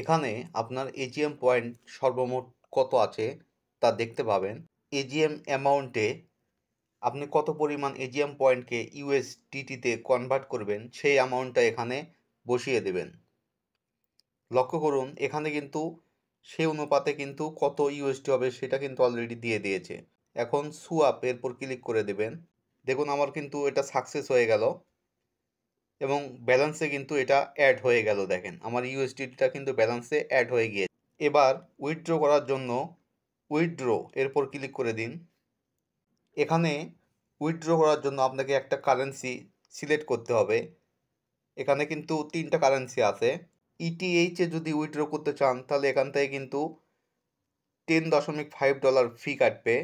এখানে আপনার AGM point সর্বমোট কত আছে তা দেখতে পাবেন এজিএম অ্যামাউন্টে আপনি কত পরিমাণ এজিএম পয়েন্টকে ইউএসডিটিতে কনভার্ট করবেন সেই অ্যামাউন্টটা এখানে বসিয়ে দেবেন লক্ষ্য করুন এখানে কিন্তু সেই অনুপাতে কিন্তু কত ইউএসডি হবে সেটা কিন্তু অলরেডি দিয়ে দিয়েছে এখন সুয়াপ এরপর ক্লিক করে দেবেন দেখুন আমার কিন্তু এটা সাকসেস হয়ে গেল এবং ব্যালেন্সে কিন্তু এটা অ্যাড হয়ে গেল দেখেন আমার ইউএসডিটা কিন্তু ব্যালেন্সে অ্যাড হয়ে গিয়েছে এবার উইথড্র করার জন্য উইথড্র এরপর ক্লিক করে দিন এখানে উইথড্র করার জন্য আপনাকে একটা কারেন্সি সিলেক্ট করতে হবে এখানে কিন্তু তিনটা কারেন্সি আছে ইটিএইচে e যদি উইথড্র করতে চান তাহলে এখান থেকে কিন্তু টেন দশমিক ফাইভ ডলার ফি কাটবে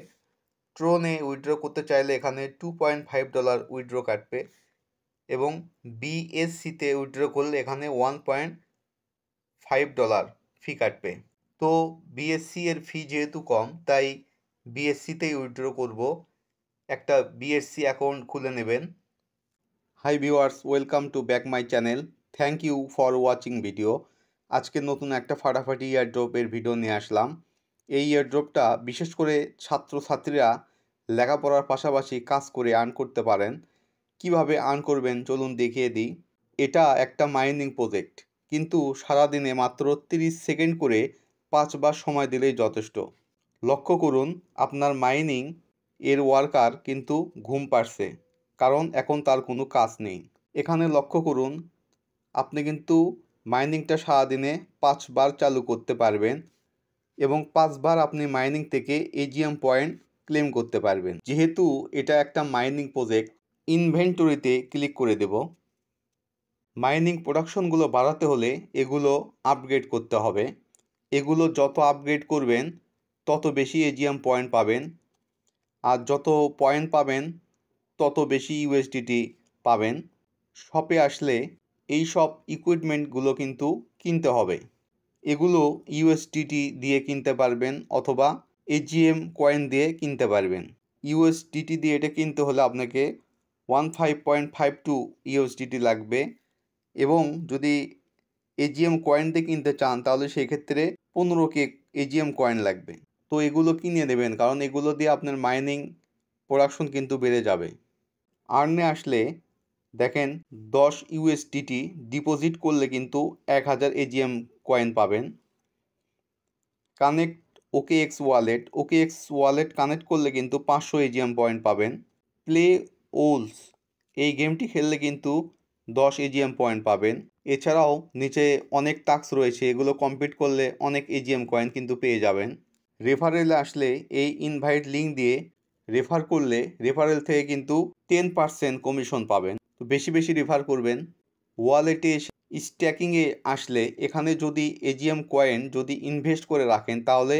ট্রোনে উইথড্র করতে চাইলে এখানে two point five dollar withdraw কাটবে এবং বিএসসিতে উইথড্র করলে এখানে one point five dollar fee কাটবে তো বিএসসি এর ফি যেহেতু কম তাই বিএসসিতেই উইথড্র করব একটা বিএসসি অ্যাকাউন্ট খুলে নেবেন hi viewers welcome to back my channel thank you for watching video আজকে নতুন একটা ফাটাফাটি এয়ারড্রপের ভিডিও নিয়ে আসলাম এই এয়ারড্রপটা বিশেষ করে ছাত্রছাত্রীরা লেখাপড়ার পাশাপাশি কাজ করে আর্ন করতে পারেন কিভাবে আর্ন করবেন চলুন দেখিয়ে দিই এটা একটা মাইনিং প্রজেক্ট কিন্তু সারাদিনে মাত্র 30 সেকেন্ড করে পাঁচবার সময় দিলেই যথেষ্ট লক্ষ্য করুন আপনার মাইনিং এর ওয়ার্কার কিন্তু ঘুম পারছে কারণ এখন তার কোনো কাজ নেই এখানে লক্ষ্য করুন আপনি কিন্তু মাইনিংটা সারাদিনে পাঁচবার চালু করতে পারবেন এবং পাঁচবার আপনি মাইনিং থেকে এজিএম পয়েন্ট ক্লেম করতে পারবেন যেহেতু এটা একটা মাইনিং প্রজেক্ট ইনভেন্টরিতে ক্লিক করে দেব মাইনিং প্রোডাকশনগুলো বাড়াতে হলে এগুলো আপগ্রেড করতে হবে এগুলো যত আপগ্রেড করবেন তত বেশি এজিএম পয়েন্ট পাবেন আর যত পয়েন্ট পাবেন তত বেশি ইউএসডিটি পাবেন শপে আসলে এই সব ইকুইপমেন্টগুলো কিন্তু কিনতে হবে এগুলো ইউএসডিটি দিয়ে কিনতে পারবেন অথবা এজিএম কয়েন দিয়ে কিনতে পারবেন ইউএসডিটি দিয়ে এটা কিনতে হলে আপনাকে one five point five two USDT লাগবে এবং যদি এজিএম কয়েনটি কিনতে চান তাহলে সেই ক্ষেত্রে পনেরো কে এজিএম কয়েন লাগবে তো এগুলো কিনে দেবেন কারণ এগুলো দিয়ে আপনার মাইনিং প্রোডাকশন কিন্তু বেড়ে যাবে আর্নে আসলে দেখেন দশ ইউএসডিটি ডিপোজিট করলে কিন্তু এক হাজার এজিএম কয়েন পাবেন connect OKX wallet OKX wallet connect করলে কিন্তু পাঁচশো এজিএম পয়েন্ট পাবেন প্লে ওলস এই গেমটি খেললে কিন্তু দশ এজিএম পয়েন্ট পাবেন এছাড়াও নিচে অনেক টাক্স রয়েছে এগুলো কমপ্লিট করলে অনেক এজিএম কয়েন কিন্তু পেয়ে যাবেন রেফারেলে আসলে এই ইনভাইট লিঙ্ক দিয়ে রেফার করলে রেফারেল থেকে কিন্তু টেন পার্সেন্ট কমিশন পাবেন তো বেশি বেশি রেফার করবেন ওয়ালেটে স্ট্যাকিংয়ে আসলে এখানে যদি এজিএম কয়েন যদি ইনভেস্ট করে রাখেন তাহলে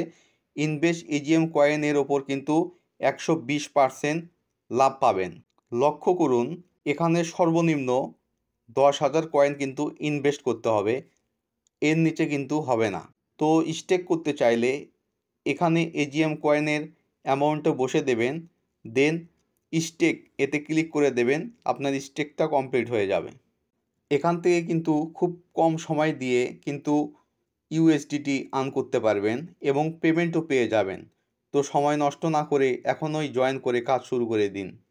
ইনভেস্ট এজিএম কয়েনের ওপর কিন্তু একশো বিশ পার্সেন্ট লাভ পাবেন লক্ষ্য করুন এখানে সর্বনিম্ন দশ হাজার কয়েন কিন্তু ইনভেস্ট করতে হবে এর নিচে কিন্তু হবে না তো স্টেক করতে চাইলে এখানে এজিএম কয়েনের অ্যামাউন্টে বসে দেবেন দেন স্টেক এতে ক্লিক করে দেবেন আপনার স্টেকটা কমপ্লিট হয়ে যাবে এখান থেকে কিন্তু খুব কম সময় দিয়ে কিন্তু ইউএসডিটি আর্ন করতে পারবেন এবং পেমেন্টও পেয়ে যাবেন তো সময় নষ্ট না করে এখনই জয়েন করে কাজ শুরু করে দিন